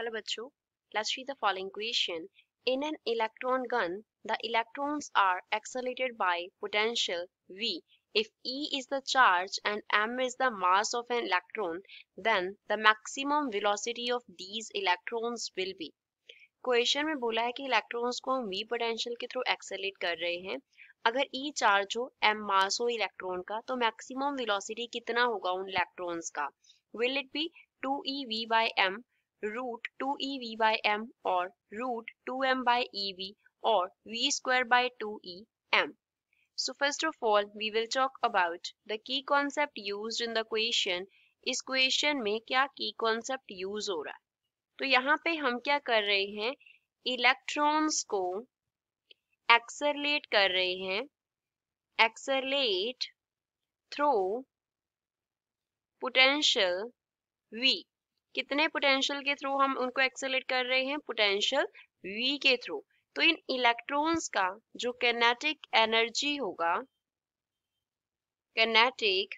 Hello बच्चों let's read the following question in an electron gun the electrons are accelerated by potential V if E is the charge and M is the mass of an electron then the maximum velocity of these electrons will be question में बोला है कि electrons को हम V potential के through accelerate कर रहे हैं अगर ई e चार्ज हो एम मास हो इलेक्ट्रॉन का तो मैक्सिमम वेलोसिटी कितना होगा उन इलेक्ट्रॉन्स का will it be 2 ev by m root two E V by M और root two M by E V or v square by 2em. So first of all, we will talk about the key concept used in the question. इस question में क्या key concept use हो रहा है तो यहाँ पे हम क्या कर रहे हैं इलेक्ट्रॉन्स को एक्सरलेट कर रहे हैं एक्सरलेट थ्रो पोटेंशियल वी कितने पोटेंशियल के थ्रू हम उनको एक्सेलेट कर रहे हैं पोटेंशियल वी के थ्रू तो इन इलेक्ट्रॉन्स का जो कैनेटिक एनर्जी होगा कैनेटिक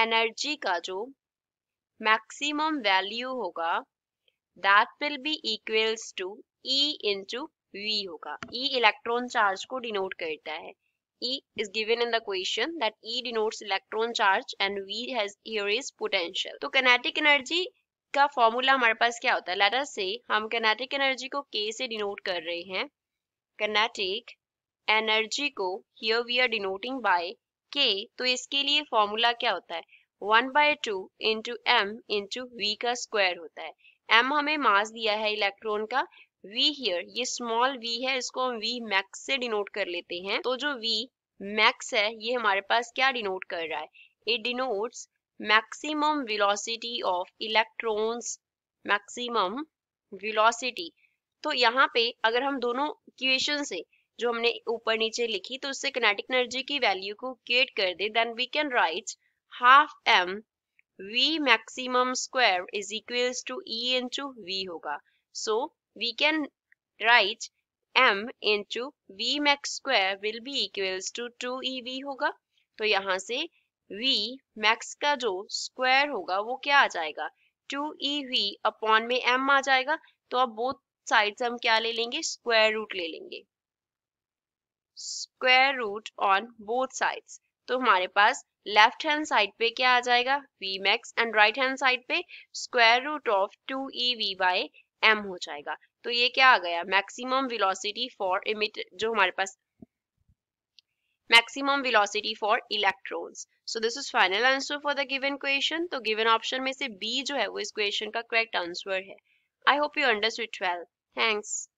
एनर्जी का जो मैक्सिमम वैल्यू होगा that will be equals to E into V होगा ई इलेक्ट्रॉन चार्ज को डिनोट करता है E is given in the question that E denotes electron charge and V has here is potential. तो kinetic energy का formula हमारे पास क्या होता है लेटर से हम kinetic energy को K से डिनोट कर रहे हैं kinetic energy को here we are denoting by K तो इसके लिए फॉर्मूला क्या होता है one by two into M into V का स्क्वायर होता है एम हमें मास दिया है इलेक्ट्रॉन का वी हियर ये स्मॉल वी है इसको हम वी मैक्स से डिनोट कर लेते हैं तो जो वी मैक्स है ये हमारे पास क्या डिनोट कर रहा है it denotes maximum velocity of electrons maximum velocity तो यहाँ पे अगर हम दोनों इक्वेशन से जो हमने ऊपर नीचे लिखी तो उससे कनेटिक एनर्जी की वैल्यू को क्रिएट कर दे then we can write half M V maximum square is equals to E into V होगा so we can write m into v max square will be equals to two E होगा तो यहाँ से v max का जो square होगा वो क्या आ जाएगा टू ई upon में m आ जाएगा तो अब both साइड हम क्या ले लेंगे square root ले लेंगे square root on both sides तो हमारे पास left hand side पे क्या आ जाएगा V max and right hand side पे square root of two E by M हो जाएगा तो ये क्या आ गया मैक्सिमम विलोसिटी फॉर इमिट जो हमारे पास maximum velocity for electrons so this is final answer for the given question तो गिवन ऑप्शन में से बी जो है वो इस क्वेश्चन का करेक्ट आंसर है I hope you understood 12 thanks